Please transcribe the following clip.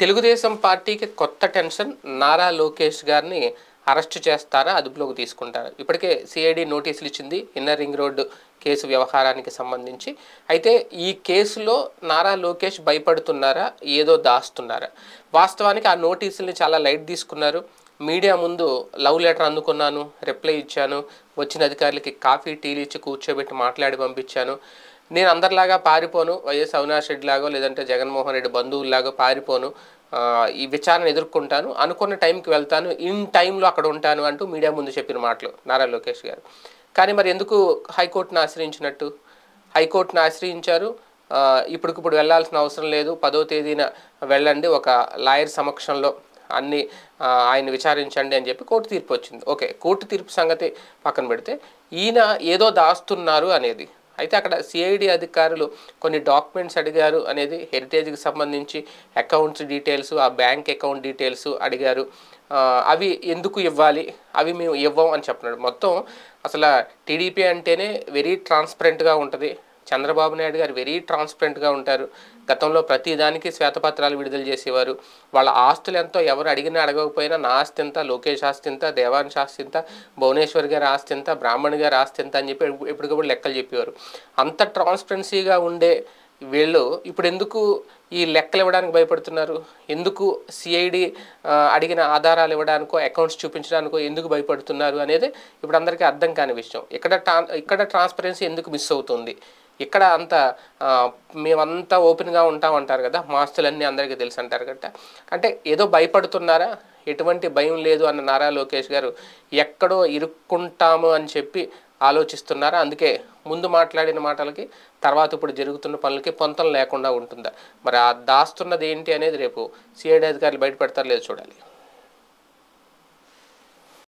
తెలుగుదేశం పార్టీకి కొత్త టెన్షన్ నారా లోకేష్ గారిని అరెస్ట్ చేస్తారా అదుపులోకి తీసుకుంటారా ఇప్పటికే సిఐడి నోటీసులు ఇచ్చింది ఇన్నర్ రింగ్ రోడ్డు కేసు వ్యవహారానికి సంబంధించి అయితే ఈ కేసులో నారా లోకేష్ భయపడుతున్నారా ఏదో దాస్తున్నారా వాస్తవానికి ఆ నోటీసుల్ని చాలా లైట్ తీసుకున్నారు మీడియా ముందు లవ్ లెటర్ అందుకున్నాను రిప్లై ఇచ్చాను వచ్చిన అధికారులకి కాఫీ టీలు ఇచ్చి కూర్చోబెట్టి మాట్లాడి పంపించాను నేను అందరిలాగా పారిపోను వైఎస్ అవినాష్ రెడ్డి లాగో లేదంటే జగన్మోహన్ రెడ్డి బంధువుల్లాగో పారిపోను ఈ విచారణ ఎదుర్కొంటాను అనుకున్న టైంకి వెళ్తాను ఇన్ టైంలో అక్కడ ఉంటాను అంటూ మీడియా ముందు చెప్పిన మాటలు నారా లోకేష్ గారు కానీ మరి ఎందుకు హైకోర్టును ఆశ్రయించినట్టు హైకోర్టును ఆశ్రయించారు ఇప్పటికిప్పుడు వెళ్లాల్సిన అవసరం లేదు పదో తేదీన వెళ్ళండి ఒక లాయర్ సమక్షంలో అన్ని ఆయన విచారించండి అని చెప్పి కోర్టు తీర్పు వచ్చింది ఓకే కోర్టు తీర్పు సంగతి పక్కన పెడితే ఈయన ఏదో దాస్తున్నారు అనేది అయితే అక్కడ సిఐడి అధికారులు కొన్ని డాక్యుమెంట్స్ అడిగారు అనేది హెరిటేజ్కి సంబంధించి అకౌంట్స్ డీటెయిల్స్ ఆ బ్యాంక్ అకౌంట్ డీటెయిల్స్ అడిగారు అవి ఎందుకు ఇవ్వాలి అవి మేము ఇవ్వం అని చెప్పినాడు మొత్తం అసలు టీడీపీ అంటేనే వెరీ ట్రాన్స్పరెంట్గా ఉంటుంది చంద్రబాబు నాయుడు గారు వెరీ ట్రాన్స్పరెంట్గా ఉంటారు గతంలో ప్రతి దానికి శ్వేతపత్రాలు విడుదల చేసేవారు వాళ్ళ ఆస్తులు ఎంతో ఎవరు అడిగినా అడగకపోయినా నా ఆస్తి ఎంత లోకేష్ ఆస్తి ఎంత దేవాన్ ఆస్తి ఎంత భువనేశ్వర్ గారి ఆస్తి ఎంత బ్రాహ్మణ్ గారి ఆస్తి ఎంత అని చెప్పి ఎప్పటికప్పుడు లెక్కలు చెప్పేవారు అంత ట్రాన్స్పరెన్సీగా ఉండే వీళ్ళు ఇప్పుడు ఎందుకు ఈ లెక్కలు ఇవ్వడానికి భయపడుతున్నారు ఎందుకు సిఐడి అడిగిన ఆధారాలు ఇవ్వడానికో అకౌంట్స్ చూపించడానికో ఎందుకు భయపడుతున్నారు అనేది ఇప్పుడు అందరికీ అర్థం కాని విషయం ఇక్కడ ట్రా ఇక్కడ ట్రాన్స్పరెన్సీ ఎందుకు మిస్ అవుతుంది ఇక్కడ అంత మేమంతా ఓపెన్గా ఉంటాం అంటారు కదా మాస్తులన్నీ అందరికీ తెలుసు అంటారు కదా అంటే ఏదో భయపడుతున్నారా ఎటువంటి భయం లేదు అన్న నారా లోకేష్ గారు ఎక్కడో ఇరుక్కుంటాము అని చెప్పి ఆలోచిస్తున్నారా అందుకే ముందు మాట్లాడిన మాటలకి తర్వాత ఇప్పుడు జరుగుతున్న పనులకి పొంతం లేకుండా ఉంటుందా మరి ఆ దాస్తున్నది ఏంటి అనేది రేపు సిఐడి అధికారులు బయటపెడతారు లేదు చూడాలి